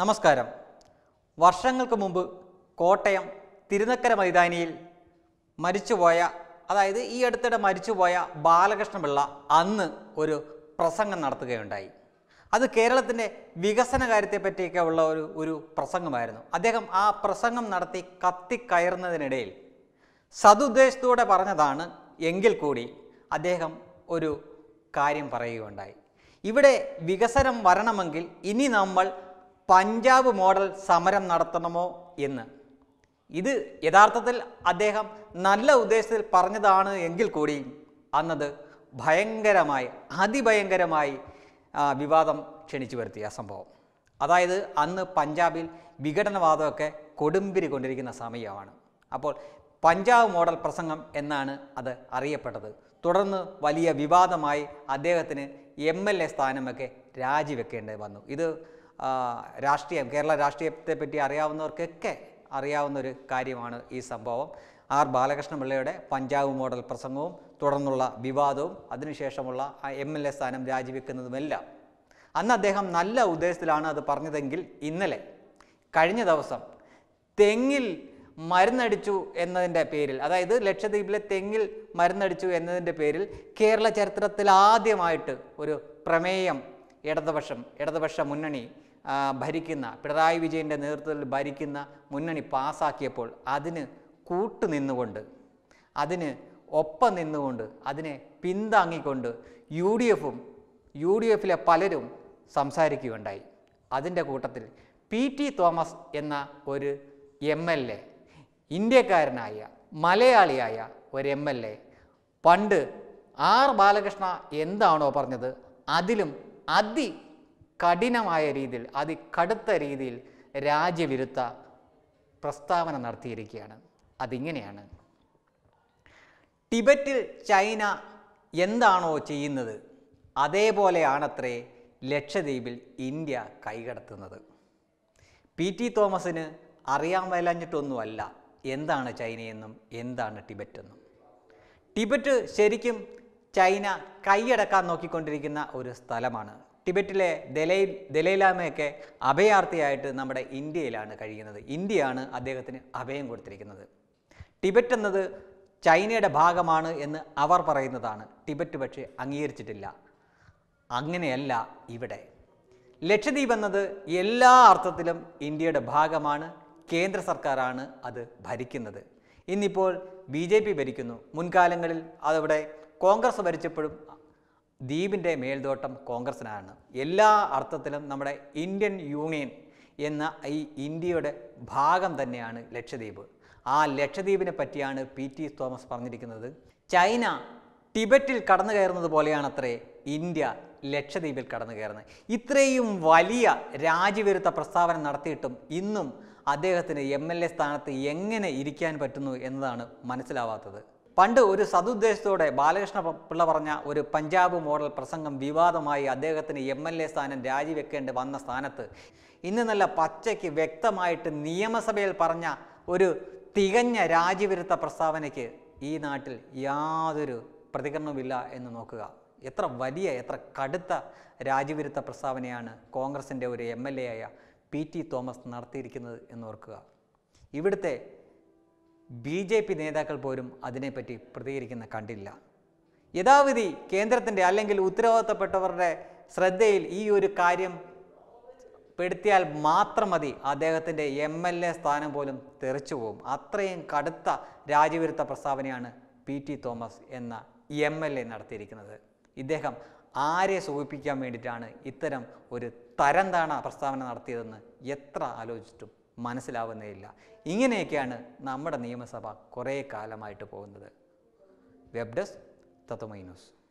നമസ്കാരം വർഷങ്ങൾക്ക് മുമ്പ് കോട്ടയം തിരുനക്കര മൈതാനിയിൽ മരിച്ചുപോയ അതായത് ഈ അടുത്തിടെ മരിച്ചുപോയ ബാലകൃഷ്ണപിള്ള അന്ന് ഒരു പ്രസംഗം നടത്തുകയുണ്ടായി അത് കേരളത്തിൻ്റെ വികസന കാര്യത്തെപ്പറ്റിയൊക്കെ ഉള്ള ഒരു ഒരു പ്രസംഗമായിരുന്നു അദ്ദേഹം ആ പ്രസംഗം നടത്തി കത്തിക്കയറുന്നതിനിടയിൽ സതുദ്ദേശത്തോടെ പറഞ്ഞതാണ് എങ്കിൽ കൂടി അദ്ദേഹം ഒരു കാര്യം പറയുകയുണ്ടായി ഇവിടെ വികസനം വരണമെങ്കിൽ ഇനി നമ്മൾ പഞ്ചാബ് മോഡൽ സമരം നടത്തണമോ എന്ന് ഇത് യഥാർത്ഥത്തിൽ അദ്ദേഹം നല്ല ഉദ്ദേശത്തിൽ പറഞ്ഞതാണ് എങ്കിൽ കൂടിയും അന്നത് ഭയങ്കരമായി അതിഭയങ്കരമായി വിവാദം ക്ഷണിച്ചു വരുത്തിയ സംഭവം അതായത് അന്ന് പഞ്ചാബിൽ വിഘടനവാദമൊക്കെ കൊടുമ്പിരി കൊണ്ടിരിക്കുന്ന സമയമാണ് അപ്പോൾ പഞ്ചാബ് മോഡൽ പ്രസംഗം എന്നാണ് അത് അറിയപ്പെട്ടത് തുടർന്ന് വലിയ വിവാദമായി അദ്ദേഹത്തിന് എം എൽ എ സ്ഥാനമൊക്കെ രാജിവെക്കേണ്ടി വന്നു ഇത് രാഷ്ട്രീയം കേരള രാഷ്ട്രീയത്തെപ്പറ്റി അറിയാവുന്നവർക്കൊക്കെ അറിയാവുന്ന ഒരു കാര്യമാണ് ഈ സംഭവം ആർ ബാലകൃഷ്ണപിള്ളയുടെ പഞ്ചാബ് മോഡൽ പ്രസംഗവും തുടർന്നുള്ള വിവാദവും അതിനുശേഷമുള്ള എം എൽ എ സ്ഥാനം രാജിവെക്കുന്നതുമെല്ലാം അന്ന് അദ്ദേഹം നല്ല ഉദ്ദേശത്തിലാണ് അത് പറഞ്ഞതെങ്കിൽ ഇന്നലെ കഴിഞ്ഞ ദിവസം തെങ്ങിൽ മരുന്നടിച്ചു എന്നതിൻ്റെ പേരിൽ അതായത് ലക്ഷദ്വീപിലെ തെങ്ങിൽ മരുന്നടിച്ചു എന്നതിൻ്റെ പേരിൽ കേരള ചരിത്രത്തിൽ ആദ്യമായിട്ട് ഒരു പ്രമേയം ഇടതുപക്ഷം ഇടതുപക്ഷ മുന്നണി ഭരിക്കുന്ന പിണറായി വിജയൻ്റെ നേതൃത്വത്തിൽ ഭരിക്കുന്ന മുന്നണി പാസാക്കിയപ്പോൾ അതിന് കൂട്ടുനിന്നുകൊണ്ട് അതിന് ഒപ്പം നിന്നുകൊണ്ട് അതിനെ പിന്താങ്ങിക്കൊണ്ട് യു ഡി എഫും യു ഡി എഫിലെ പലരും സംസാരിക്കുകയുണ്ടായി അതിൻ്റെ കൂട്ടത്തിൽ പി ടി തോമസ് എന്ന ഒരു എം എൽ എ ഇന്ത്യക്കാരനായ മലയാളിയായ ഒരു എം എൽ എ പണ്ട് ആർ ബാലകൃഷ്ണ എന്താണോ പറഞ്ഞത് അതിലും അതി കഠിനമായ രീതിയിൽ അതികടുത്ത രീതിയിൽ രാജ്യവിരുദ്ധ പ്രസ്താവന നടത്തിയിരിക്കുകയാണ് അതിങ്ങനെയാണ് ടിബറ്റിൽ ചൈന എന്താണോ ചെയ്യുന്നത് അതേപോലെയാണത്രേ ലക്ഷദ്വീപിൽ ഇന്ത്യ കൈകടത്തുന്നത് പി ടി തോമസിന് അറിയാൻ വയലഞ്ഞിട്ടൊന്നുമല്ല എന്താണ് ചൈനയെന്നും എന്താണ് ടിബറ്റെന്നും ടിബറ്റ് ശരിക്കും ചൈന കൈയടക്കാൻ നോക്കിക്കൊണ്ടിരിക്കുന്ന ഒരു സ്ഥലമാണ് ടിബറ്റിലെ ദലൈ ദലൈലാമയൊക്കെ അഭയാർത്ഥിയായിട്ട് നമ്മുടെ ഇന്ത്യയിലാണ് കഴിയുന്നത് ഇന്ത്യയാണ് അദ്ദേഹത്തിന് അഭയം കൊടുത്തിരിക്കുന്നത് ടിബറ്റ് എന്നത് ചൈനയുടെ ഭാഗമാണ് എന്ന് അവർ പറയുന്നതാണ് ടിബറ്റ് പക്ഷേ അംഗീകരിച്ചിട്ടില്ല അങ്ങനെയല്ല ഇവിടെ ലക്ഷദ്വീപ് എന്നത് എല്ലാ അർത്ഥത്തിലും ഇന്ത്യയുടെ ഭാഗമാണ് കേന്ദ്ര സർക്കാരാണ് അത് ഭരിക്കുന്നത് ഇന്നിപ്പോൾ ബി ജെ പി ഭരിക്കുന്നു മുൻകാലങ്ങളിൽ അതവിടെ കോൺഗ്രസ് ഭരിച്ചപ്പോഴും ദ്വീപിൻ്റെ മേൽദോട്ടം കോൺഗ്രസിനാണ് എല്ലാ അർത്ഥത്തിലും നമ്മുടെ ഇന്ത്യൻ യൂണിയൻ എന്ന ഈ ഇന്ത്യയുടെ ഭാഗം തന്നെയാണ് ലക്ഷദ്വീപ് ആ ലക്ഷദ്വീപിനെ പറ്റിയാണ് പി ടി തോമസ് പറഞ്ഞിരിക്കുന്നത് ചൈന ടിബറ്റിൽ കടന്നു കയറുന്നത് പോലെയാണത്രേ ഇന്ത്യ ലക്ഷദ്വീപിൽ കടന്നു കയറുന്നത് ഇത്രയും വലിയ രാജ്യവിരുദ്ധ പ്രസ്താവന നടത്തിയിട്ടും ഇന്നും അദ്ദേഹത്തിന് എം എൽ എ സ്ഥാനത്ത് എങ്ങനെ ഇരിക്കാൻ പറ്റുന്നു എന്നതാണ് മനസ്സിലാവാത്തത് പണ്ട് ഒരു സതുദ്ദേശത്തോടെ ബാലകൃഷ്ണ പിള്ള പറഞ്ഞ ഒരു പഞ്ചാബ് മോഡൽ പ്രസംഗം വിവാദമായി അദ്ദേഹത്തിന് എം എൽ എ സ്ഥാനം രാജിവെക്കേണ്ടി വന്ന സ്ഥാനത്ത് ഇന്ന് നല്ല പച്ചയ്ക്ക് വ്യക്തമായിട്ട് നിയമസഭയിൽ പറഞ്ഞ ഒരു തികഞ്ഞ രാജിവിരുദ്ധ പ്രസ്താവനയ്ക്ക് ഈ നാട്ടിൽ യാതൊരു പ്രതികരണവുമില്ല എന്ന് നോക്കുക എത്ര വലിയ എത്ര കടുത്ത രാജ്യവിരുദ്ധ പ്രസ്താവനയാണ് കോൺഗ്രസിൻ്റെ ഒരു എം എൽ എ ആയ പി ടി തോമസ് നടത്തിയിരിക്കുന്നത് എന്ന് ഓർക്കുക ഇവിടുത്തെ ബി ജെ പി നേതാക്കൾ പോലും അതിനെപ്പറ്റി പ്രതികരിക്കുന്ന കണ്ടില്ല യഥാവിധി കേന്ദ്രത്തിൻ്റെ അല്ലെങ്കിൽ ഉത്തരവാദിത്തപ്പെട്ടവരുടെ ശ്രദ്ധയിൽ ഈ ഒരു കാര്യം പെടുത്തിയാൽ മാത്രം മതി അദ്ദേഹത്തിൻ്റെ എം എൽ എ സ്ഥാനം പോലും തെറിച്ചു പോകും അത്രയും കടുത്ത രാജ്യവിരുദ്ധ പ്രസ്താവനയാണ് പി ടി തോമസ് എന്ന എം എൽ എ നടത്തിയിരിക്കുന്നത് ഇദ്ദേഹം ആരെ സൂചിപ്പിക്കാൻ വേണ്ടിയിട്ടാണ് ഇത്തരം ഒരു തരം താണ പ്രസ്താവന നടത്തിയതെന്ന് എത്ര ആലോചിച്ചിട്ടും മനസ്സിലാവുന്നേയില്ല ഇങ്ങനെയൊക്കെയാണ് നമ്മുടെ നിയമസഭ കുറേ കാലമായിട്ട് പോകുന്നത് വെബ്ഡസ് ഡെസ്ക്